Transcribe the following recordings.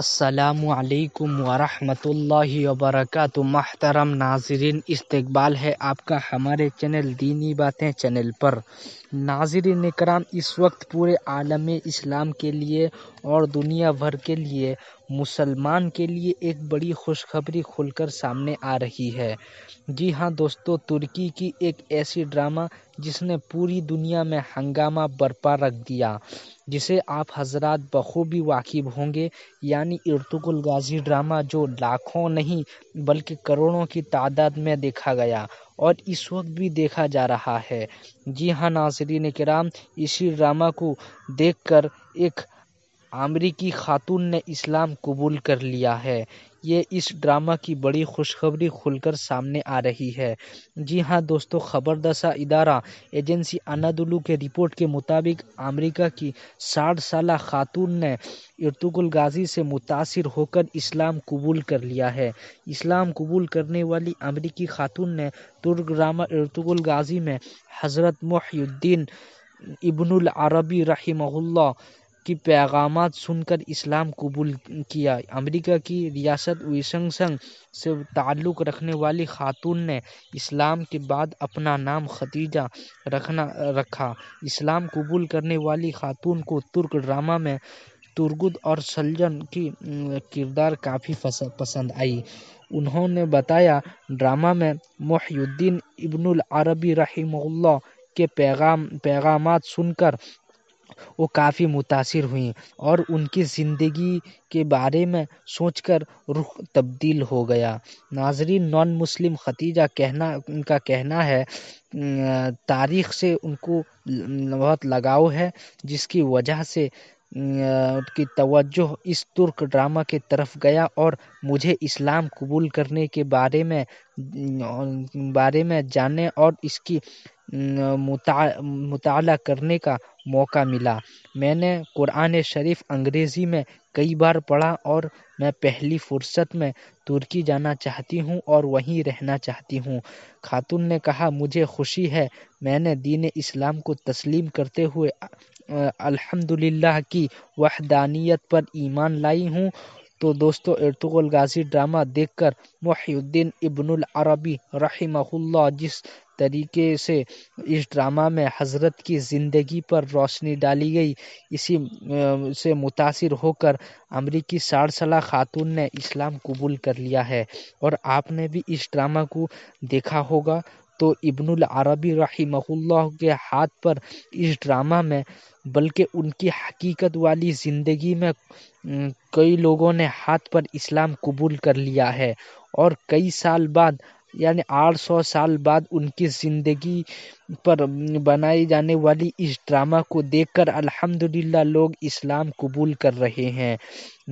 السلام علیکم ورحمۃ اللہ وبرکاتہ محترم ناظرین استقبال ہے آپ کا ہمارے چینل دینی باتیں چینل پر ناظرین کرام اس وقت پورے عالم اسلام کے لیے اور دنیا بھر کے لیے مسلمان کے لیے ایک بڑی خوشخبری کھل کر سامنے آ رہی ہے جی ہاں دوستو ترکی کی ایک ایسی ڈرامہ جس نے پوری دنیا میں ہنگامہ برپا رکھ دیا جسے آپ حضرات بخوبی واقف ہوں گے یعنی ارتق الغازی ڈرامہ جو لاکھوں نہیں بلکہ کروڑوں کی تعداد میں دیکھا گیا اور اس وقت بھی دیکھا جا رہا ہے جی ہاں ناظرین کرام اسی ڈرامہ کو دیکھ کر ایک امریکی خاتون نے اسلام قبول کر لیا ہے یہ اس ڈرامہ کی بڑی خوشخبری کھل کر سامنے آ رہی ہے جی ہاں دوستو خبردسا ادارہ ایجنسی انا دلو رپورٹ کے مطابق امریکہ کی ساٹھ سالہ خاتون نے ارتغ غازی سے متاثر ہو کر اسلام قبول کر لیا ہے اسلام قبول کرنے والی امریکی خاتون نے ترک ڈرامہ ارتغ غازی میں حضرت محی الدین ابن العربی رحمہ اللہ کی پیغامات سن کر اسلام قبول کیا امریکہ کی ریاست ویسنگ سنگ سے تعلق رکھنے والی خاتون نے اسلام کے بعد اپنا نام ختیجہ رکھنا رکھا اسلام قبول کرنے والی خاتون کو ترک ڈرامہ میں ترگد اور سلجن کی کردار کافی پسند آئی انہوں نے بتایا ڈرامہ میں محی الدین ابن العربی رحمہ اللہ کے پیغام پیغامات سن کر وہ کافی متاثر ہوئیں اور ان کی زندگی کے بارے میں سوچ کر رخ تبدیل ہو گیا ناظرین نان مسلم ختیجہ کہنا ان کا کہنا ہے تاریخ سے ان کو بہت لگاؤ ہے جس کی وجہ سے کی توجہ اس ترک ڈرامہ کے طرف گیا اور مجھے اسلام قبول کرنے کے بارے میں بارے میں جاننے اور اس کی مطالعہ کرنے کا موقع ملا میں نے قرآن شریف انگریزی میں کئی بار پڑھا اور میں پہلی فرصت میں ترکی جانا چاہتی ہوں اور وہیں رہنا چاہتی ہوں خاتون نے کہا مجھے خوشی ہے میں نے دین اسلام کو تسلیم کرتے ہوئے الحمد للہ کی وحدانیت پر ایمان لائی ہوں تو دوستو ارتغل غازی ڈرامہ دیکھ کر محی الدین ابن العربی رحمہ اللہ جس طریقے سے اس ڈرامہ میں حضرت کی زندگی پر روشنی ڈالی گئی اسی سے متاثر ہو کر امریکی سارسلا خاتون نے اسلام قبول کر لیا ہے اور آپ نے بھی اس ڈرامہ کو دیکھا ہوگا تو ابن العربی رحمہ اللہ کے ہاتھ پر اس ڈرامہ میں بلکہ ان کی حقیقت والی زندگی میں کئی لوگوں نے ہاتھ پر اسلام قبول کر لیا ہے اور کئی سال بعد یعنی آٹھ سو سال بعد ان کی زندگی پر بنائی جانے والی اس ڈرامہ کو دیکھ کر الحمد للہ لوگ اسلام قبول کر رہے ہیں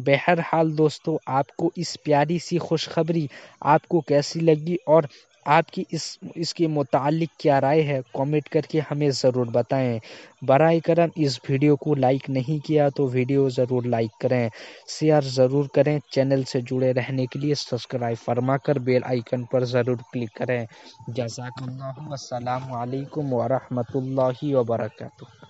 بہرحال دوستو آپ کو اس پیاری سی خوشخبری آپ کو کیسی لگی اور آپ کی اس اس کے متعلق کیا رائے ہے کامنٹ کر کے ہمیں ضرور بتائیں براہ کرم اس ویڈیو کو لائک نہیں کیا تو ویڈیو ضرور لائک کریں شیئر ضرور کریں چینل سے جڑے رہنے کے لیے سبسکرائب فرما کر بیل آئیکن پر ضرور کلک کریں جزاک اللہ السلام علیکم ورحمۃ اللہ وبرکاتہ